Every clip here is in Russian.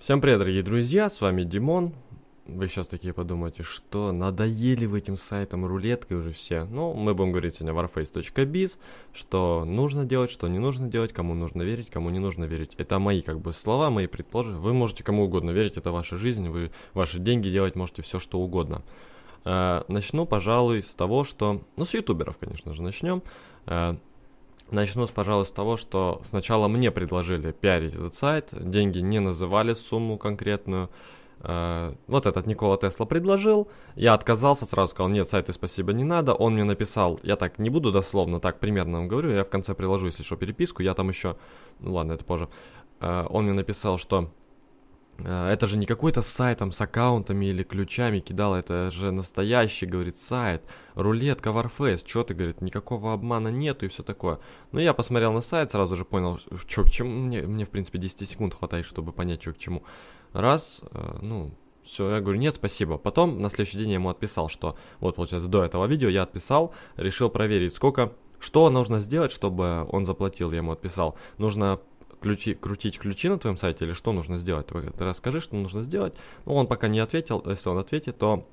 Всем привет, дорогие друзья, с вами Димон. Вы сейчас такие подумаете, что надоели в этим сайтом рулеткой уже все. Ну, мы будем говорить сегодня warface.biz, что нужно делать, что не нужно делать, кому нужно верить, кому не нужно верить. Это мои как бы слова, мои предположения. Вы можете кому угодно верить, это ваша жизнь, вы ваши деньги делать можете все что угодно. Э, начну, пожалуй, с того, что... Ну, с ютуберов, конечно же, начнем. Э, Начну с, пожалуй, с того, что сначала мне предложили пиарить этот сайт, деньги не называли сумму конкретную. Э, вот этот Никола Тесла предложил, я отказался, сразу сказал, нет, сайты спасибо не надо, он мне написал, я так не буду дословно, так примерно вам говорю, я в конце приложу, если что, переписку, я там еще, ну ладно, это позже. Э, он мне написал, что Э, это же не какой-то сайт там с аккаунтами или ключами кидал, это же настоящий, говорит, сайт, рулетка Warface, что ты, говорит, никакого обмана нету и все такое. Но ну, я посмотрел на сайт, сразу же понял, что к чему, мне, мне в принципе 10 секунд хватает, чтобы понять, что к чему. Раз, э, ну, все, я говорю, нет, спасибо. Потом на следующий день я ему отписал, что вот, получается, до этого видео я отписал, решил проверить, сколько что нужно сделать, чтобы он заплатил, я ему отписал. Нужно ключи, крутить ключи на твоем сайте или что нужно сделать? Ты расскажи, что нужно сделать. Ну, он пока не ответил. Если он ответит, то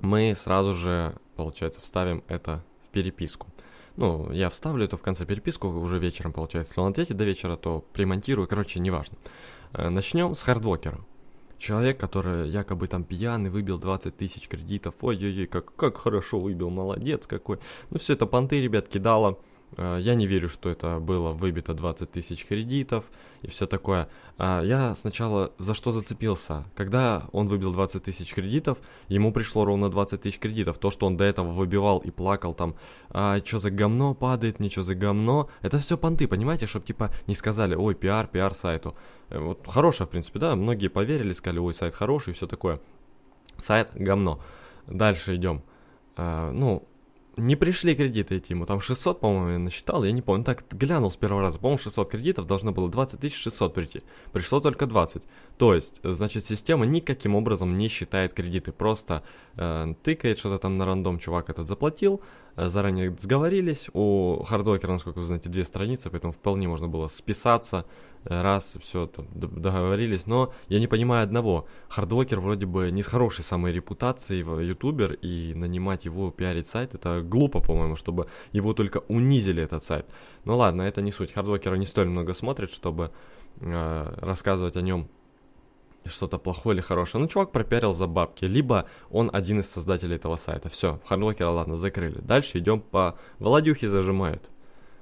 мы сразу же, получается, вставим это в переписку. Ну, я вставлю это в конце переписку уже вечером, получается. Если он ответит до вечера, то примонтирую, короче, неважно. Э, Начнем с хардвокера. Человек, который якобы там пьяный, выбил 20 тысяч кредитов. Ой-ой-ой, как, как хорошо выбил, молодец какой. Ну, все это понты, ребят, кидало Э, я не верю, что это было выбито 20 тысяч кредитов и все такое. А, я сначала за что зацепился? Когда он выбил 20 тысяч кредитов, ему пришло ровно 20 тысяч кредитов. То, что он до этого выбивал и плакал там, а, что за говно падает мне, что за говно. Это все понты, понимаете, чтобы типа не сказали, ой, пиар, пиар сайту. Э, вот хорошая, в принципе, да, многие поверили, сказали, ой, сайт хороший и все такое. Сайт говно. Дальше идем. А, э, ну, не пришли кредиты эти ему. Там 600, по-моему, я насчитал, я не помню. Так глянул с первого раза. По-моему, 600 кредитов должно было 20 600 прийти. Пришло только 20. То есть, э, значит, система никаким образом не считает кредиты. Просто э, тыкает что-то там на рандом. Чувак этот заплатил, э, заранее сговорились. У Хардокера, насколько вы знаете, две страницы, поэтому вполне можно было списаться раз, все, там, договорились. Но я не понимаю одного. Хардвокер вроде бы не с хорошей самой репутацией ютубер, и нанимать его пиарить сайт, это глупо, по-моему, чтобы его только унизили, этот сайт. Ну ладно, это не суть. Хардвокера не столь много смотрит, чтобы э, рассказывать о нем что-то плохое или хорошее. Ну, чувак пропиарил за бабки. Либо он один из создателей этого сайта. Все, Хардвокера, ладно, закрыли. Дальше идем по... Володюхи зажимают.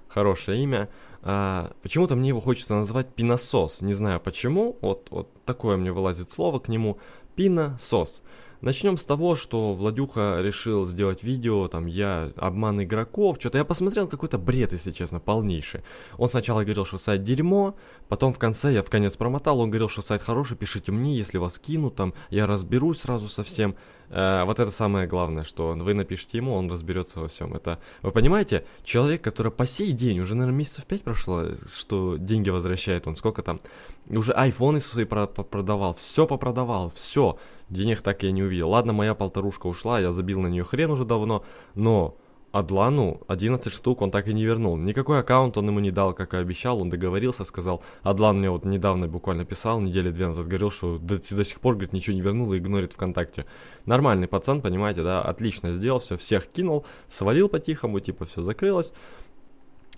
Хорошее имя. А, почему-то мне его хочется назвать пиносос. Не знаю почему. Вот, вот такое мне вылазит слово к нему. Пиносос. Начнем с того, что Владюха решил сделать видео, там, я обман игроков, что-то я посмотрел какой-то бред, если честно, полнейший. Он сначала говорил, что сайт дерьмо, потом в конце, я в конец промотал, он говорил, что сайт хороший, пишите мне, если вас кинут, там, я разберусь сразу со всем. Э, вот это самое главное, что вы напишите ему, он разберется во всем. Это, вы понимаете, человек, который по сей день, уже, наверное, месяцев пять прошло, что деньги возвращает он, сколько там, уже айфоны свои продавал, все попродавал, все, денег так я не увидел. Ладно, моя полторушка ушла, я забил на нее хрен уже давно, но Адлану 11 штук он так и не вернул. Никакой аккаунт он ему не дал, как и обещал. Он договорился, сказал. Адлан мне вот недавно буквально писал, недели две назад говорил, что до, до сих пор, говорит, ничего не вернул и игнорит ВКонтакте. Нормальный пацан, понимаете, да, отлично сделал, все, всех кинул, свалил по-тихому, типа все закрылось.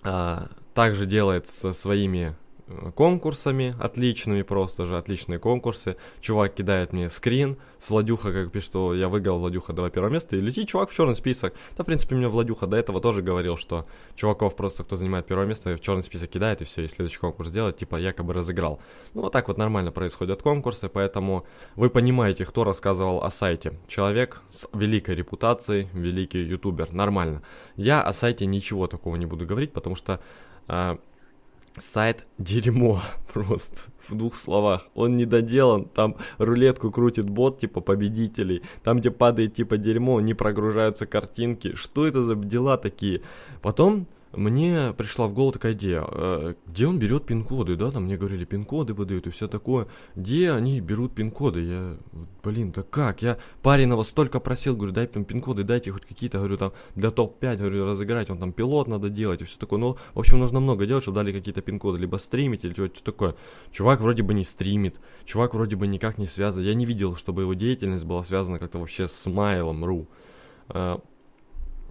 А, также делает со своими конкурсами, отличными просто же, отличные конкурсы. Чувак кидает мне скрин, с Владюха, как пишет, что я выиграл Владюха, давай первое место, и летит чувак в черный список. Да, в принципе, мне Владюха до этого тоже говорил, что чуваков просто, кто занимает первое место, в черный список кидает, и все, и следующий конкурс делает, типа, якобы разыграл. Ну, вот так вот нормально происходят конкурсы, поэтому вы понимаете, кто рассказывал о сайте. Человек с великой репутацией, великий ютубер, нормально. Я о сайте ничего такого не буду говорить, потому что а, Сайт дерьмо просто, в двух словах. Он не доделан, там рулетку крутит бот типа победителей, там где падает типа дерьмо, не прогружаются картинки. Что это за дела такие? Потом мне пришла в голову такая идея, э, где он берет пин-коды, да, там мне говорили, пин-коды выдают и все такое, где они берут пин-коды, я, блин, да как, я парень его столько просил, говорю, дай там пин-коды, дайте хоть какие-то, говорю, там, для топ-5, говорю, разыграть, он там пилот надо делать и все такое, ну, в общем, нужно много делать, чтобы дали какие-то пин-коды, либо стримить или что-то такое, чувак вроде бы не стримит, чувак вроде бы никак не связан, я не видел, чтобы его деятельность была связана как-то вообще с Майлом.ру, э,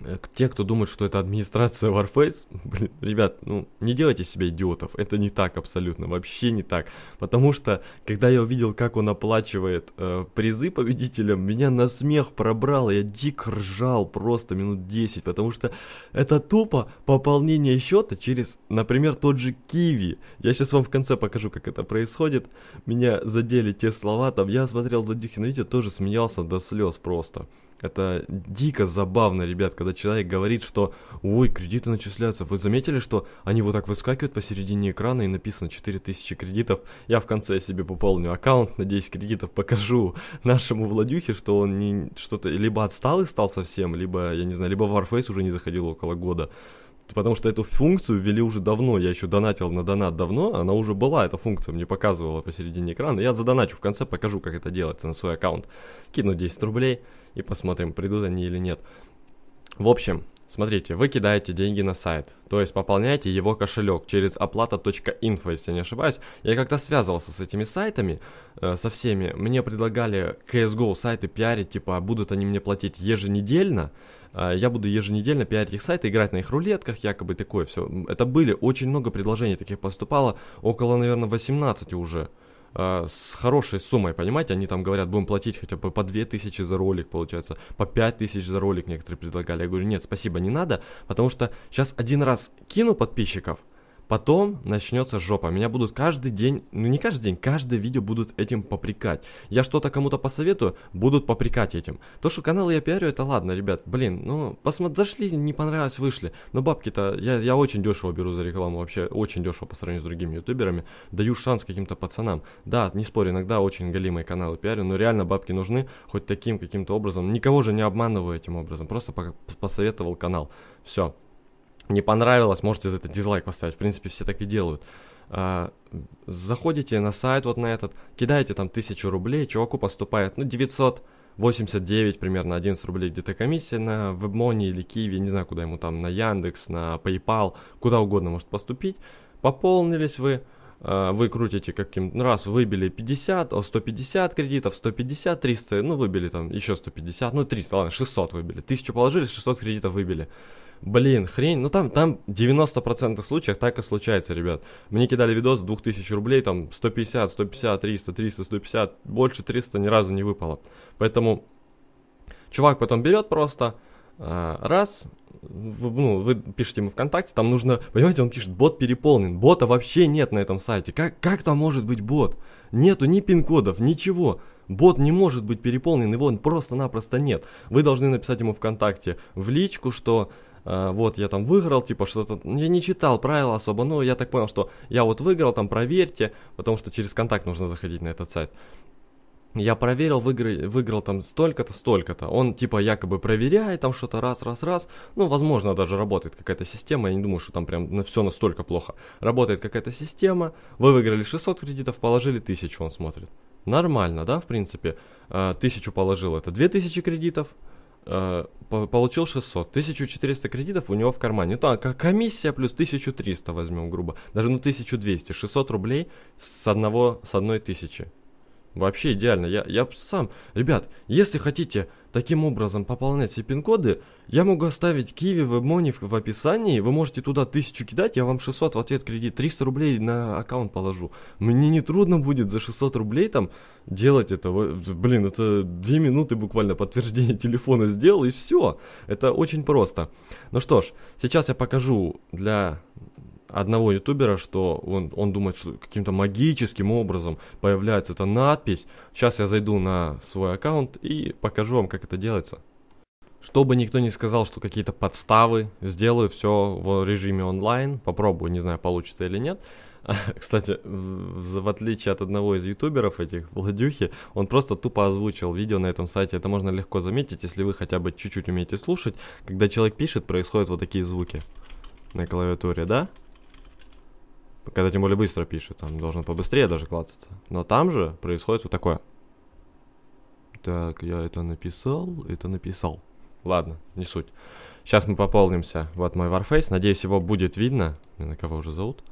Э, те, кто думают, что это администрация Warface, блин, ребят, ну, не делайте себе идиотов, это не так абсолютно, вообще не так. Потому что, когда я увидел, как он оплачивает э, призы победителям, меня на смех пробрало, я дико ржал просто минут 10, потому что это тупо пополнение счета через, например, тот же Киви. Я сейчас вам в конце покажу, как это происходит. Меня задели те слова, там я смотрел Владюхи видео, тоже смеялся до слез просто. Это дико забавно, ребят, когда человек говорит, что «Ой, кредиты начисляются». Вы заметили, что они вот так выскакивают посередине экрана и написано 4000 кредитов. Я в конце себе пополню аккаунт на 10 кредитов, покажу нашему Владюхе, что он не что-то либо отстал и стал совсем, либо, я не знаю, либо Warface уже не заходил около года потому что эту функцию ввели уже давно, я еще донатил на донат давно, она уже была, эта функция мне показывала посередине экрана, я задоначу в конце, покажу, как это делается на свой аккаунт, кину 10 рублей, и посмотрим, придут они или нет. В общем, смотрите, вы кидаете деньги на сайт, то есть пополняете его кошелек через оплата.инфо, если я не ошибаюсь. Я как-то связывался с этими сайтами, э, со всеми. Мне предлагали CSGO сайты пиарить, типа, а будут они мне платить еженедельно. А, я буду еженедельно пиарить их сайты, играть на их рулетках, якобы такое все. Это были, очень много предложений таких поступало, около, наверное, 18 уже. Э, с хорошей суммой, понимаете, они там говорят, будем платить хотя бы по 2000 за ролик, получается, по 5000 за ролик некоторые предлагали. Я говорю, нет, спасибо, не надо, потому что сейчас один раз кину подписчиков, Потом начнется жопа. Меня будут каждый день, ну не каждый день, каждое видео будут этим попрекать. Я что-то кому-то посоветую, будут попрекать этим. То, что канал я пиарю, это ладно, ребят, блин, ну посмотри, зашли, не понравилось, вышли. Но бабки-то, я, я очень дешево беру за рекламу, вообще очень дешево по сравнению с другими ютуберами. Даю шанс каким-то пацанам. Да, не спорю, иногда очень голимые каналы пиарю, но реально бабки нужны хоть таким каким-то образом. Никого же не обманываю этим образом, просто посоветовал канал. Все, не понравилось, можете за это дизлайк поставить. В принципе, все так и делают. А, заходите на сайт вот на этот, кидаете там 1000 рублей, чуваку поступает, ну, 989 примерно 11 рублей где-то комиссия на WebMoney или Киви, не знаю куда ему там, на Яндекс, на PayPal, куда угодно может поступить. Пополнились вы, а, вы крутите каким ну, раз выбили 50, 150 кредитов, 150, 300, ну выбили там еще 150, ну 300, ладно, 600 выбили, 1000 положили, 600 кредитов выбили. Блин, хрень. Ну там, там 90% случаев так и случается, ребят. Мне кидали видос 2000 рублей, там 150, 150, 300, 300, 150. Больше 300 ни разу не выпало. Поэтому чувак потом берет просто, а, раз, вы, ну, вы пишете ему ВКонтакте, там нужно, понимаете, он пишет, бот переполнен, бота вообще нет на этом сайте, как, как там может быть бот? Нету ни пин-кодов, ничего, бот не может быть переполнен, его просто-напросто нет. Вы должны написать ему ВКонтакте в личку, что Э, вот я там выиграл, типа что-то, ну, я не читал правила особо, но я так понял, что я вот выиграл, там проверьте, потому что через контакт нужно заходить на этот сайт. Я проверил, выиграл, выиграл там столько-то, столько-то. Он типа якобы проверяет там что-то раз, раз, раз. Ну, возможно, даже работает какая-то система. Я не думаю, что там прям на все настолько плохо. Работает какая-то система. Вы выиграли 600 кредитов, положили 1000, он смотрит. Нормально, да, в принципе. Э, тысячу положил, это 2000 кредитов. Э, получил 600, 1400 кредитов у него в кармане. Ну, так, комиссия плюс 1300 возьмем, грубо. Даже, ну, 1200, 600 рублей с, одного, с одной тысячи. Вообще идеально. Я, я сам... Ребят, если хотите таким образом пополнять все пин-коды, я могу оставить Киви в Мони в описании. Вы можете туда тысячу кидать, я вам 600 в ответ кредит, 300 рублей на аккаунт положу. Мне не трудно будет за 600 рублей там делать это. Блин, это 2 минуты буквально подтверждение телефона сделал и все. Это очень просто. Ну что ж, сейчас я покажу для одного ютубера, что он, он думает, что каким-то магическим образом появляется эта надпись. Сейчас я зайду на свой аккаунт и покажу вам, как это делается. Чтобы никто не сказал, что какие-то подставы, сделаю все в режиме онлайн, попробую, не знаю, получится или нет. Кстати, в отличие от одного из ютуберов этих, Владюхи, он просто тупо озвучил видео на этом сайте. Это можно легко заметить, если вы хотя бы чуть-чуть умеете слушать. Когда человек пишет, происходят вот такие звуки на клавиатуре, да? Когда тем более быстро пишет, он должен побыстрее даже клацаться. Но там же происходит вот такое. Так, я это написал, это написал. Ладно, не суть. Сейчас мы пополнимся. Вот мой Warface. Надеюсь, его будет видно. На кого уже зовут?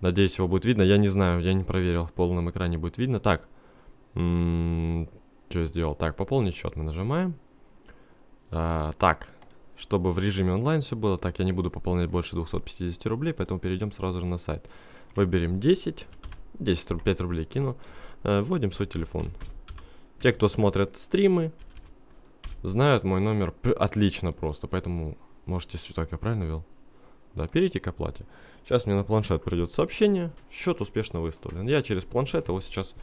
Надеюсь, его будет видно. Я не знаю, я не проверил. В полном экране будет видно. Так. М м-м, -м -м, что я сделал? Так, пополнить счет мы нажимаем. А, так, чтобы в режиме онлайн все было. Так, я не буду пополнять больше 250 рублей, поэтому перейдем сразу же на сайт. Выберем 10, 10, 5 рублей кину, э, вводим свой телефон. Те, кто смотрят стримы, знают мой номер отлично просто, поэтому можете, так я правильно вел? Да, перейти к оплате. Сейчас мне на планшет придет сообщение, счет успешно выставлен. Я через планшет его сейчас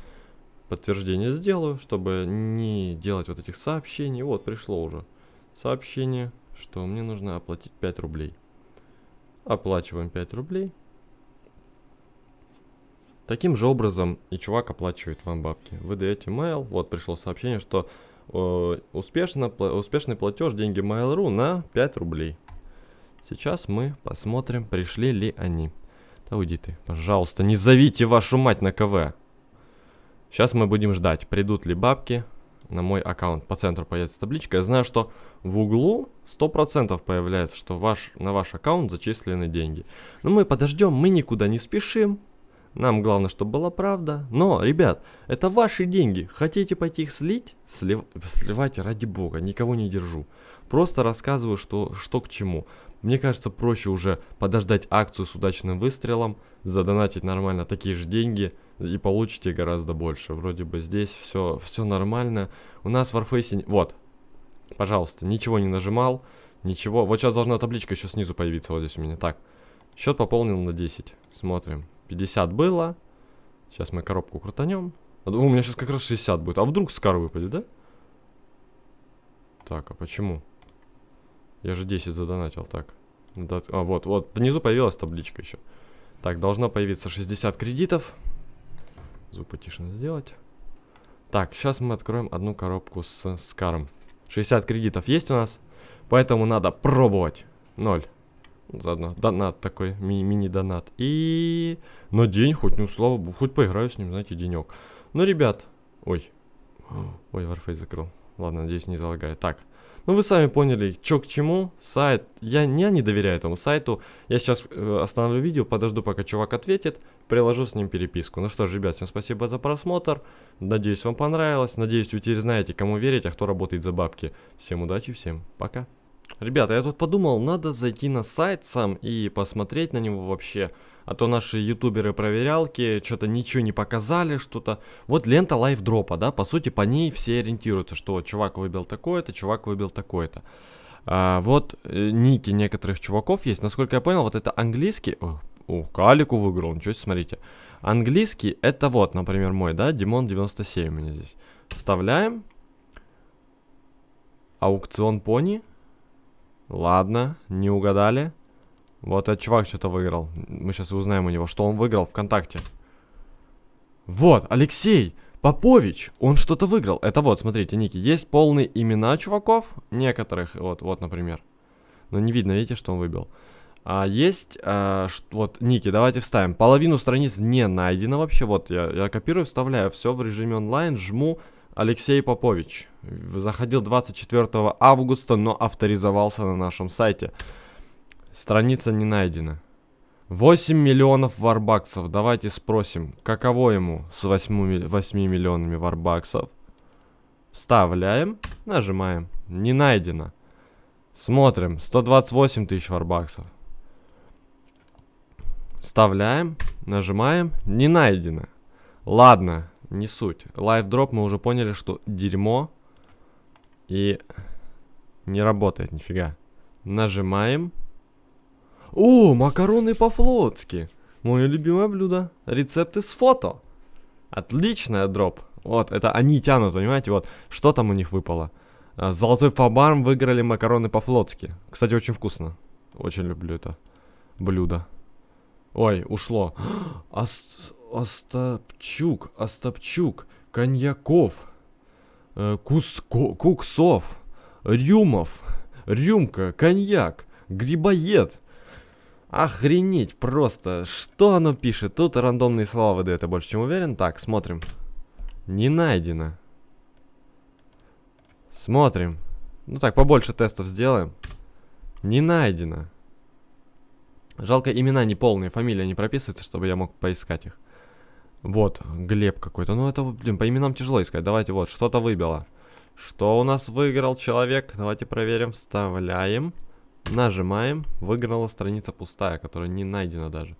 подтверждение сделаю, чтобы не делать вот этих сообщений. Вот, пришло уже сообщение что мне нужно оплатить 5 рублей. Оплачиваем 5 рублей. Таким же образом и чувак оплачивает вам бабки. Вы даете mail, вот пришло сообщение, что э, успешно, пла успешный платеж деньги Mail.ru на 5 рублей. Сейчас мы посмотрим, пришли ли они. Да уйди ты, пожалуйста, не зовите вашу мать на КВ. Сейчас мы будем ждать, придут ли бабки, на мой аккаунт. По центру появится табличка. Я знаю, что в углу 100% появляется, что ваш, на ваш аккаунт зачислены деньги. Но мы подождем, мы никуда не спешим. Нам главное, чтобы была правда. Но, ребят, это ваши деньги. Хотите пойти их слить? Слив... Сливайте ради бога, никого не держу. Просто рассказываю, что, что к чему. Мне кажется, проще уже подождать акцию с удачным выстрелом, задонатить нормально такие же деньги – и получите гораздо больше. Вроде бы здесь все, все нормально. У нас Warface... Вот, пожалуйста, ничего не нажимал, ничего. Вот сейчас должна табличка еще снизу появиться вот здесь у меня. Так, счет пополнил на 10. Смотрим. 50 было. Сейчас мы коробку крутанем. А, у меня сейчас как раз 60 будет. А вдруг скар выпадет, да? Так, а почему? Я же 10 задонатил, так. А, вот, вот, внизу появилась табличка еще. Так, должна появиться 60 кредитов звук сделать. Так, сейчас мы откроем одну коробку с скаром. 60 кредитов есть у нас, поэтому надо пробовать. 0. Заодно донат такой, ми мини-донат. И на день хоть, ну слава богу, хоть поиграю с ним, знаете, денек. Ну, ребят, ой, ой, Warface закрыл. Ладно, надеюсь, не залагает. Так, ну, вы сами поняли, чё к чему. Сайт, я, я не доверяю этому сайту. Я сейчас э, остановлю видео, подожду, пока чувак ответит. Приложу с ним переписку. Ну что ж, ребят, всем спасибо за просмотр. Надеюсь, вам понравилось. Надеюсь, вы теперь знаете, кому верить, а кто работает за бабки. Всем удачи, всем пока. Ребята, я тут подумал, надо зайти на сайт сам и посмотреть на него вообще. А то наши ютуберы-проверялки что-то ничего не показали, что-то... Вот лента лайфдропа, да, по сути, по ней все ориентируются, что вот чувак выбил такое-то, чувак выбил такое-то. А, вот э, ники некоторых чуваков есть. Насколько я понял, вот это английский... Ух, Калику выиграл, ничего себе, смотрите. Английский, это вот, например, мой, да, Димон 97 у меня здесь. Вставляем. Аукцион пони. Ладно, не угадали. Вот этот чувак что-то выиграл. Мы сейчас узнаем у него, что он выиграл ВКонтакте. Вот, Алексей Попович, он что-то выиграл. Это вот, смотрите, ники, есть полные имена чуваков, некоторых, вот, вот, например. Но не видно, видите, что он выбил. А есть, а, ш, вот, ники, давайте вставим. Половину страниц не найдено вообще. Вот, я, я копирую, вставляю все в режиме онлайн, жму Алексей Попович. Заходил 24 августа, но авторизовался на нашем сайте. Страница не найдена. 8 миллионов варбаксов. Давайте спросим, каково ему с 8, 8 миллионами варбаксов. Вставляем, нажимаем. Не найдено. Смотрим. 128 тысяч варбаксов. Вставляем, нажимаем. Не найдено. Ладно, не суть. Лайфдроп мы уже поняли, что дерьмо. И не работает нифига. Нажимаем. Нажимаем. О, макароны по-флотски. Мое любимое блюдо. Рецепты с фото. Отличная дроп. Вот, это они тянут, понимаете, вот. Что там у них выпало? А, золотой фабарм выиграли макароны по-флотски. Кстати, очень вкусно. Очень люблю это блюдо. Ой, ушло. Ос Остапчук, Остапчук, Коньяков, э, Куско Куксов, Рюмов, Рюмка, Коньяк, Грибоед, Охренеть просто. Что оно пишет? Тут рандомные слова выдают, я больше чем уверен. Так, смотрим. Не найдено. Смотрим. Ну так, побольше тестов сделаем. Не найдено. Жалко, имена не полные, фамилии не прописываются, чтобы я мог поискать их. Вот, Глеб какой-то. Ну это, блин, по именам тяжело искать. Давайте вот, что-то выбило. Что у нас выиграл человек? Давайте проверим. Вставляем. Вставляем. Нажимаем. Выиграла страница пустая, которая не найдена даже.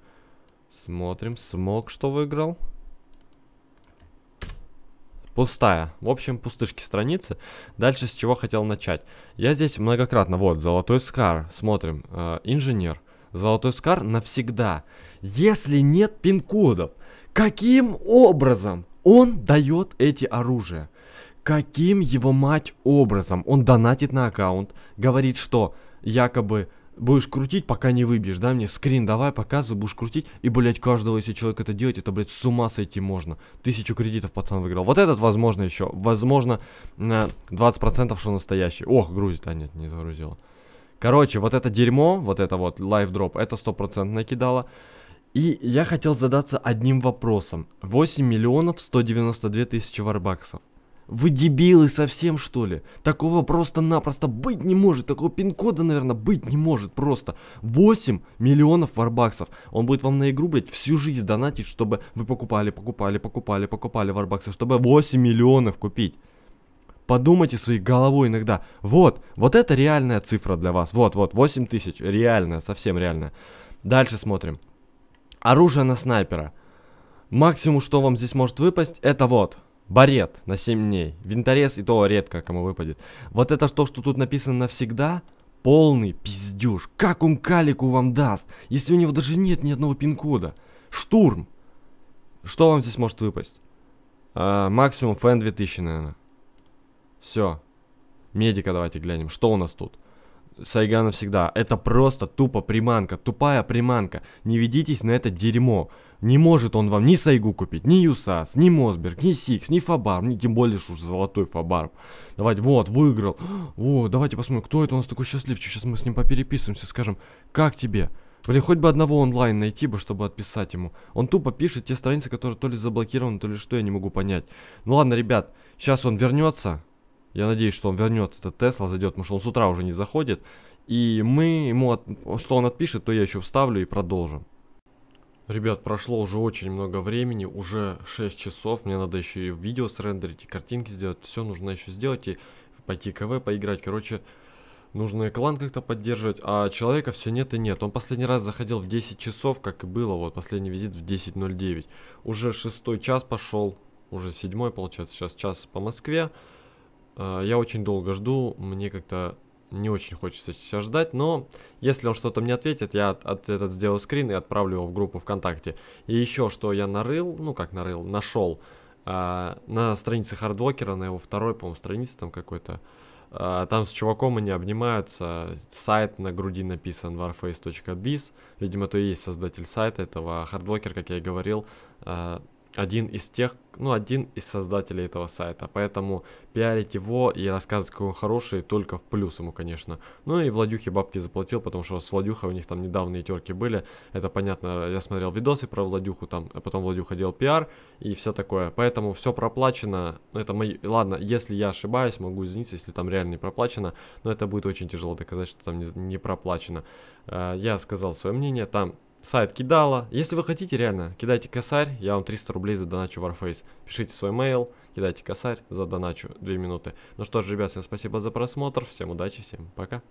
Смотрим. Смог что выиграл? Пустая. В общем, пустышки страницы. Дальше с чего хотел начать. Я здесь многократно. Вот, золотой скар. Смотрим. Э, инженер. Золотой скар навсегда. Если нет пин-кодов, каким образом он дает эти оружия? Каким его мать образом? Он донатит на аккаунт, говорит, что якобы будешь крутить, пока не выбьешь, да, мне скрин давай, показывай, будешь крутить, и, блядь, каждого, если человек это делает, это, блядь, с ума сойти можно. Тысячу кредитов пацан выиграл. Вот этот, возможно, еще, возможно, на 20% что настоящий. Ох, грузит, а нет, не загрузила. Короче, вот это дерьмо, вот это вот, лайфдроп, это 100% накидало. И я хотел задаться одним вопросом. 8 миллионов 192 тысячи варбаксов. Вы дебилы совсем что ли? Такого просто-напросто быть не может. Такого пин-кода, наверное, быть не может просто. 8 миллионов варбаксов. Он будет вам на игру, блядь, всю жизнь донатить, чтобы вы покупали, покупали, покупали, покупали варбаксы, чтобы 8 миллионов купить. Подумайте своей головой иногда. Вот, вот это реальная цифра для вас. Вот, вот, 8 тысяч. Реальная, совсем реальная. Дальше смотрим. Оружие на снайпера. Максимум, что вам здесь может выпасть, это вот. Барет на 7 дней. Винторез и то редко кому выпадет. Вот это то, что тут написано навсегда, полный пиздюш. Как он калику вам даст, если у него даже нет ни одного пин-кода? Штурм. Что вам здесь может выпасть? А, максимум фэн 2000, наверное. Все. Медика давайте глянем. Что у нас тут? Сайгана всегда. Это просто тупо приманка, тупая приманка. Не ведитесь на это дерьмо. Не может он вам ни Сайгу купить, ни Юсас, ни Мосберг, ни Сикс, ни фабарм, ни тем более уж золотой фабарм. Давайте, вот, выиграл. О, давайте посмотрим, кто это у нас такой счастливчик. Сейчас мы с ним попереписываемся, скажем, как тебе? Блин, хоть бы одного онлайн найти бы, чтобы отписать ему. Он тупо пишет те страницы, которые то ли заблокированы, то ли что, я не могу понять. Ну ладно, ребят, сейчас он вернется, я надеюсь, что он вернется, этот Тесла зайдет, потому что он с утра уже не заходит. И мы ему, от... что он отпишет, то я еще вставлю и продолжим. Ребят, прошло уже очень много времени, уже 6 часов, мне надо еще и видео срендерить, и картинки сделать, все нужно еще сделать, и пойти КВ поиграть, короче, нужно и клан как-то поддерживать, а человека все нет и нет. Он последний раз заходил в 10 часов, как и было, вот последний визит в 10.09. Уже шестой час пошел, уже седьмой получается, сейчас час по Москве. Э, я очень долго жду, мне как-то не очень хочется сейчас ждать, но если он что-то мне ответит, я от, от этот сделаю скрин и отправлю его в группу ВКонтакте. И еще что я нарыл, ну как нарыл, нашел э, на странице Хардвокера, на его второй, по-моему, странице там какой-то. Э, там с чуваком они обнимаются, сайт на груди написан warface.biz, видимо, то и есть создатель сайта этого. А Хардвокер, как я и говорил, э, один из тех, ну, один из создателей этого сайта. Поэтому пиарить его и рассказывать, какой он хороший, только в плюс ему, конечно. Ну и Владюхе бабки заплатил, потому что с Владюхой у них там недавние терки были. Это понятно, я смотрел видосы про Владюху там, а потом Владюха делал пиар и все такое. Поэтому все проплачено. Ну, это мои... Ладно, если я ошибаюсь, могу извиниться, если там реально не проплачено. Но это будет очень тяжело доказать, что там не, не проплачено. Э, я сказал свое мнение, там сайт кидала. Если вы хотите, реально, кидайте косарь, я вам 300 рублей задоначу в Warface. Пишите свой mail, кидайте косарь, задоначу 2 минуты. Ну что ж, ребят, всем спасибо за просмотр, всем удачи, всем пока.